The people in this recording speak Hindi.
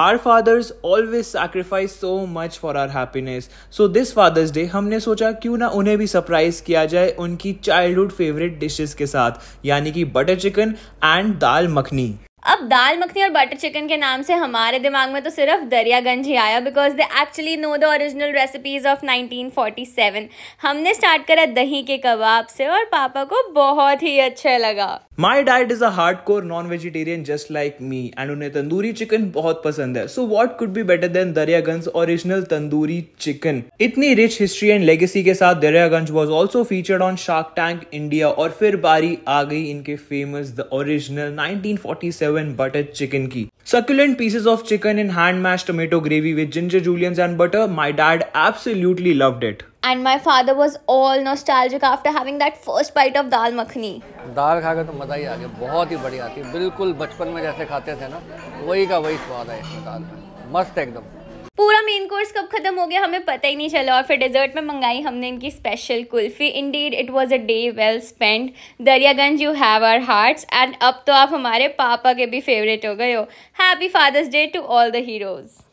Are fathers always sacrifice so much for our happiness so this Father's Day हमने सोचा क्यों ना उन्हें भी सरप्राइज किया जाए उनकी चाइल्डहुड फेवरेट डिशेस के साथ यानी कि butter chicken and dal makhani अब दाल मखनी और बटर चिकन के नाम से हमारे दिमाग में तो सिर्फ दरियागंज ही आया because they actually know the original recipes of 1947 हमने स्टार्ट करा दही के कबाब से और पापा को बहुत ही अच्छा लगा my diet is a hardcore non vegetarian just like me and उन्हें तंदूरी चिकन बहुत पसंद है so what could be better than Daryaganj original tandoori chicken इतनी रिच हिस्ट्री एंड लेगेसी के साथ Daryaganj was also featured on shark tank India और फिर बारी आ गई इनके famous the original 1947 serve in buttered chicken ki. Succulent pieces of chicken in hand mashed tomato gravy with ginger julians and butter. My dad absolutely loved it. And my father was all nostalgic after having that first bite of dal makhni. दाल खा के तो मज़ा ही आ गया बहुत ही बढ़िया थी बिल्कुल बचपन में जैसे खाते थे ना वही का वही स्वाद है इसमें दाल में मस्त एकदम पूरा मेन कोर्स कब खत्म हो गया हमें पता ही नहीं चला और फिर डिजर्ट में मंगाई हमने इनकी special kulfi indeed it was a day well spend Daryaganj you have our hearts and अब तो आप हमारे पापा के भी फेवरेट हो गए हो happy Father's Day to all the heroes